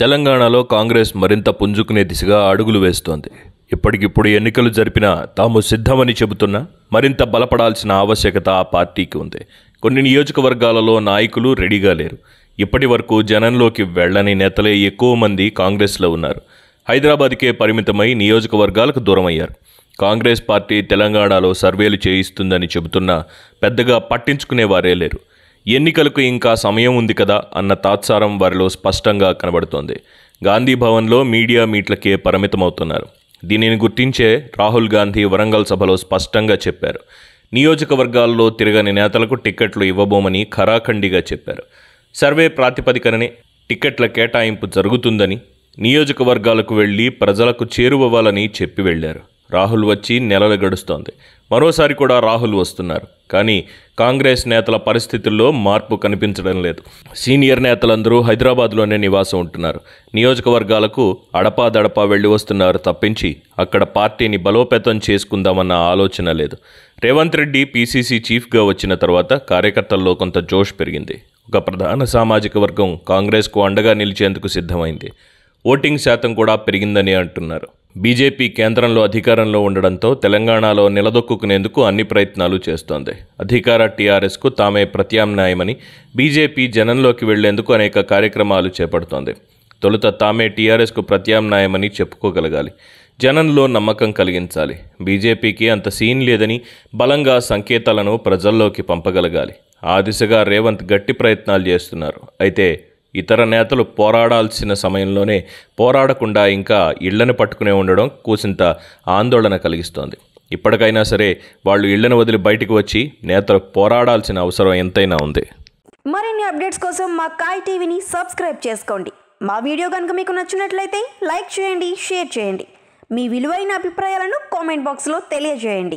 తెలంగాణలో కాంగ్రెస్ మరింత పుంజుకునే దిశగా అడుగులు వేస్తోంది ఇప్పటికిప్పుడు ఎన్నికలు జరిపినా తాము సిద్ధమని చెబుతున్నా మరింత బలపడాల్సిన ఆవశ్యకత ఆ పార్టీకి ఉంది కొన్ని నియోజకవర్గాలలో నాయకులు రెడీగా లేరు ఇప్పటి వరకు జనంలోకి వెళ్లని నేతలే ఎక్కువ మంది కాంగ్రెస్లో ఉన్నారు హైదరాబాద్కే పరిమితమై నియోజకవర్గాలకు దూరమయ్యారు కాంగ్రెస్ పార్టీ తెలంగాణలో సర్వేలు చేయిస్తుందని చెబుతున్నా పెద్దగా పట్టించుకునేవారే లేరు ఎన్నికలకు ఇంకా సమయం ఉంది కదా అన్న తాత్సారం వారిలో స్పష్టంగా కనబడుతోంది గాంధీ భవన్లో మీడియా మీట్లకే పరిమితమవుతున్నారు దీనిని గుర్తించే రాహుల్ గాంధీ వరంగల్ సభలో స్పష్టంగా చెప్పారు నియోజకవర్గాల్లో తిరగని నేతలకు టిక్కెట్లు ఇవ్వబోమని ఖరాఖండిగా చెప్పారు సర్వే ప్రాతిపదికననే టిక్కెట్ల కేటాయింపు జరుగుతుందని నియోజకవర్గాలకు వెళ్ళి ప్రజలకు చేరువవ్వాలని చెప్పి వెళ్ళారు రాహుల్ వచ్చి నెలలు గడుస్తోంది మరోసారి కూడా రాహుల్ వస్తున్నారు కానీ కాంగ్రెస్ నేతల పరిస్థితుల్లో మార్పు కనిపించడం లేదు సీనియర్ నేతలందరూ హైదరాబాద్లోనే నివాసం ఉంటున్నారు నియోజకవర్గాలకు అడపాదడపా వెళ్ళి వస్తున్నారు తప్పించి అక్కడ పార్టీని బలోపేతం చేసుకుందామన్న ఆలోచన లేదు రేవంత్ రెడ్డి పీసీసీ చీఫ్గా వచ్చిన తర్వాత కార్యకర్తల్లో కొంత జోష్ పెరిగింది ఒక ప్రధాన సామాజిక వర్గం కాంగ్రెస్కు అండగా నిలిచేందుకు సిద్ధమైంది ఓటింగ్ శాతం కూడా పెరిగిందని అంటున్నారు బీజేపీ కేంద్రంలో అధికారంలో ఉండడంతో తెలంగాణలో నిలదొక్కునేందుకు అన్ని ప్రయత్నాలు చేస్తోంది అధికార టీఆర్ఎస్కు తామే ప్రత్యామ్నాయమని బీజేపీ జనంలోకి వెళ్లేందుకు అనేక కార్యక్రమాలు చేపడుతోంది తొలుత తామే టీఆర్ఎస్కు ప్రత్యామ్నాయమని చెప్పుకోగలగాలి జనంలో నమ్మకం కలిగించాలి బీజేపీకి అంత సీన్ లేదని బలంగా సంకేతాలను ప్రజల్లోకి పంపగలగాలి ఆ దిశగా రేవంత్ గట్టి ప్రయత్నాలు చేస్తున్నారు అయితే ఇతర నేతలు పోరాడాల్సిన సమయంలోనే పోరాడకుండా ఇంకా ఇళ్లను పట్టుకునే ఉండడం కూసింత ఆందోళన కలిగిస్తోంది ఇప్పటికైనా సరే వాళ్ళు ఇళ్లను వదిలి బయటకు వచ్చి నేతలు పోరాడాల్సిన అవసరం ఎంతైనా ఉంది మరిన్ని అప్డేట్స్ కోసం మా కాయ్ టీవీని సబ్స్క్రైబ్ చేసుకోండి మా వీడియో కనుక మీకు నచ్చినట్లయితే లైక్ చేయండి షేర్ చేయండి మీ విలువైన అభిప్రాయాలను కామెంట్ బాక్స్లో తెలియజేయండి